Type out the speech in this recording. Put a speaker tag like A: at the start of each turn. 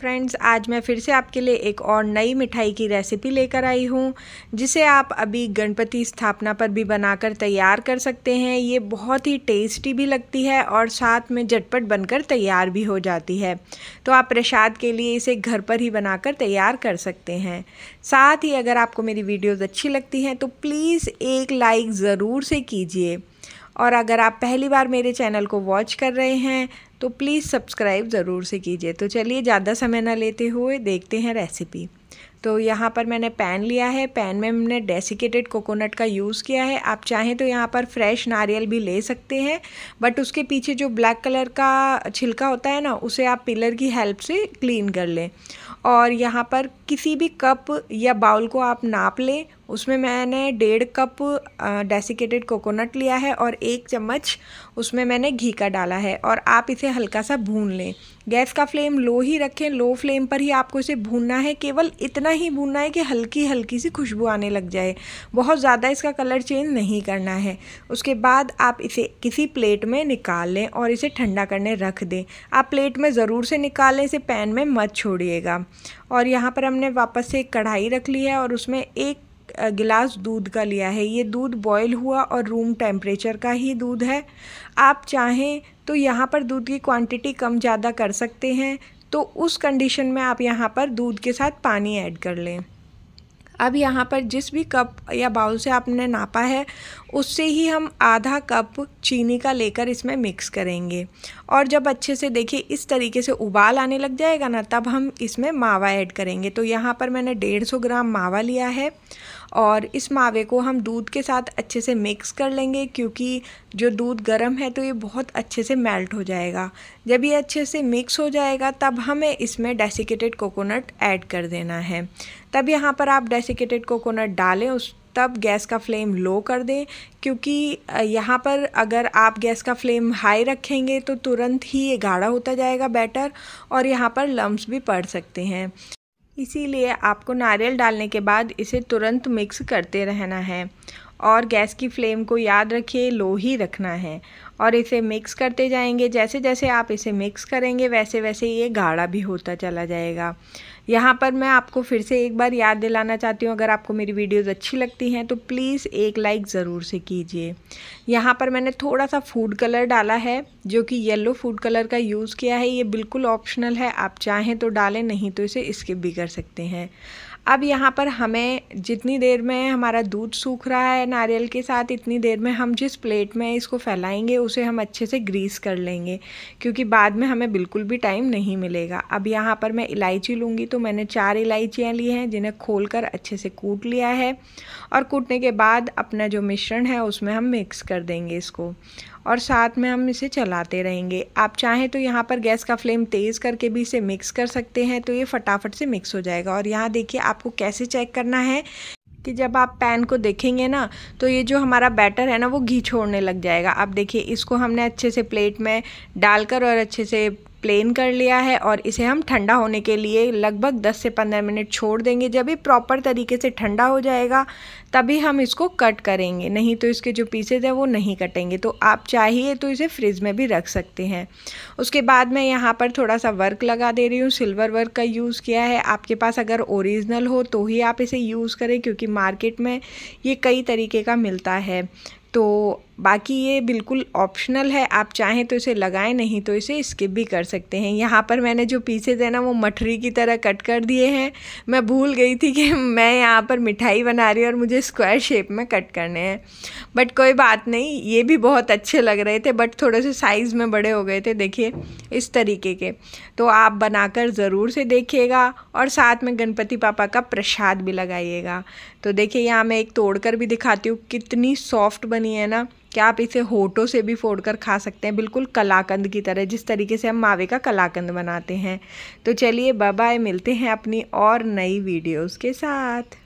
A: friends आज मैं फिर से आपके लिए एक और नई मिठाई की रेसिपी लेकर आई हूँ जिसे आप अभी गणपति स्थापना पर भी बनाकर तैयार कर सकते हैं ये बहुत ही टेस्टी भी लगती है और साथ में झटपट बनकर तैयार भी हो जाती है तो आप प्रसाद के लिए इसे घर पर ही बनाकर तैयार कर सकते हैं साथ ही अगर आपको मेरी वीडियोज़ अच्छी लगती हैं तो प्लीज़ एक लाइक ज़रूर से कीजिए और अगर आप पहली बार मेरे चैनल को वॉच कर रहे हैं तो प्लीज़ सब्सक्राइब ज़रूर से कीजिए तो चलिए ज़्यादा समय ना लेते हुए देखते हैं रेसिपी तो यहाँ पर मैंने पैन लिया है पैन में हमने डेसिकेटेड कोकोनट का यूज़ किया है आप चाहें तो यहाँ पर फ्रेश नारियल भी ले सकते हैं बट उसके पीछे जो ब्लैक कलर का छिलका होता है ना उसे आप पिलर की हेल्प से क्लीन कर लें और यहाँ पर किसी भी कप या बाउल को आप नाप लें उसमें मैंने डेढ़ कप डेसिकेटेड कोकोनट लिया है और एक चम्मच उसमें मैंने घी का डाला है और आप इसे हल्का सा भून लें गैस का फ्लेम लो ही रखें लो फ्लेम पर ही आपको इसे भूनना है केवल इतना ही भूनना है कि हल्की हल्की सी खुशबू आने लग जाए बहुत ज़्यादा इसका कलर चेंज नहीं करना है उसके बाद आप इसे किसी प्लेट में निकाल लें और इसे ठंडा करने रख दें आप प्लेट में ज़रूर से निकालें इसे पैन में मत छोड़िएगा और यहाँ पर हमने वापस से एक कढ़ाई रख ली है और उसमें एक गिलास दूध का लिया है ये दूध बॉयल हुआ और रूम टेम्परेचर का ही दूध है आप चाहें तो यहाँ पर दूध की क्वांटिटी कम ज़्यादा कर सकते हैं तो उस कंडीशन में आप यहाँ पर दूध के साथ पानी ऐड कर लें अब यहाँ पर जिस भी कप या बाउल से आपने नापा है उससे ही हम आधा कप चीनी का लेकर इसमें मिक्स करेंगे और जब अच्छे से देखिए इस तरीके से उबाल आने लग जाएगा ना तब हम इसमें मावा ऐड करेंगे तो यहाँ पर मैंने डेढ़ सौ ग्राम मावा लिया है और इस मावे को हम दूध के साथ अच्छे से मिक्स कर लेंगे क्योंकि जो दूध गर्म है तो ये बहुत अच्छे से मेल्ट हो जाएगा जब ये अच्छे से मिक्स हो जाएगा तब हमें इसमें डेसिकेटेड कोकोनट ऐड कर देना है तब यहाँ पर आप डेसिकेटेड कोकोनट डालें उस तब गैस का फ्लेम लो कर दें क्योंकि यहाँ पर अगर आप गैस का फ्लेम हाई रखेंगे तो तुरंत ही ये गाढ़ा होता जाएगा बैटर और यहाँ पर लम्स भी पड़ सकते हैं इसीलिए आपको नारियल डालने के बाद इसे तुरंत मिक्स करते रहना है और गैस की फ्लेम को याद रखिए लो ही रखना है और इसे मिक्स करते जाएंगे जैसे जैसे आप इसे मिक्स करेंगे वैसे वैसे ये गाढ़ा भी होता चला जाएगा यहाँ पर मैं आपको फिर से एक बार याद दिलाना चाहती हूँ अगर आपको मेरी वीडियोज़ अच्छी लगती हैं तो प्लीज़ एक लाइक ज़रूर से कीजिए यहाँ पर मैंने थोड़ा सा फूड कलर डाला है जो कि येलो फूड कलर का यूज़ किया है ये बिल्कुल ऑप्शनल है आप चाहें तो डालें नहीं तो इसे स्किप भी कर सकते हैं अब यहाँ पर हमें जितनी देर में हमारा दूध सूख रहा है नारियल के साथ इतनी देर में हम जिस प्लेट में इसको फैलाएंगे उसे हम अच्छे से ग्रीस कर लेंगे क्योंकि बाद में हमें बिल्कुल भी टाइम नहीं मिलेगा अब यहाँ पर मैं इलायची लूँगी तो मैंने चार इलायचियाँ ली हैं जिन्हें खोल कर अच्छे से कूट लिया है और कूटने के बाद अपना जो मिश्रण है उसमें हम मिक्स कर देंगे इसको और साथ में हम इसे चलाते रहेंगे आप चाहें तो यहाँ पर गैस का फ्लेम तेज़ करके भी इसे मिक्स कर सकते हैं तो ये फटाफट से मिक्स हो जाएगा और यहाँ देखिए आपको कैसे चेक करना है कि जब आप पैन को देखेंगे ना तो ये जो हमारा बैटर है ना वो घी छोड़ने लग जाएगा आप देखिए इसको हमने अच्छे से प्लेट में डालकर और अच्छे से प्लेन कर लिया है और इसे हम ठंडा होने के लिए लगभग 10 से 15 मिनट छोड़ देंगे जब ये प्रॉपर तरीके से ठंडा हो जाएगा तभी हम इसको कट करेंगे नहीं तो इसके जो पीसेज हैं वो नहीं कटेंगे तो आप चाहिए तो इसे फ्रिज में भी रख सकते हैं उसके बाद मैं यहाँ पर थोड़ा सा वर्क लगा दे रही हूँ सिल्वर वर्क का यूज़ किया है आपके पास अगर ओरिजिनल हो तो ही आप इसे यूज़ करें क्योंकि मार्केट में ये कई तरीके का मिलता है तो बाकी ये बिल्कुल ऑप्शनल है आप चाहें तो इसे लगाएं नहीं तो इसे स्किप भी कर सकते हैं यहाँ पर मैंने जो पीसेज है ना वो मठरी की तरह कट कर दिए हैं मैं भूल गई थी कि मैं यहाँ पर मिठाई बना रही हूँ और मुझे स्क्वायर शेप में कट करने हैं बट कोई बात नहीं ये भी बहुत अच्छे लग रहे थे बट थोड़े से साइज़ में बड़े हो गए थे देखिए इस तरीके के तो आप बनाकर ज़रूर से देखिएगा और साथ में गणपति पापा का प्रसाद भी लगाइएगा तो देखिए यहाँ मैं एक तोड़ भी दिखाती हूँ कितनी सॉफ्ट बन बनी है ना कि आप इसे होटो से भी फोड़ कर खा सकते हैं बिल्कुल कलाकंद की तरह जिस तरीके से हम मावे का कलाकंद बनाते हैं तो चलिए बाय मिलते हैं अपनी और नई वीडियोज़ के साथ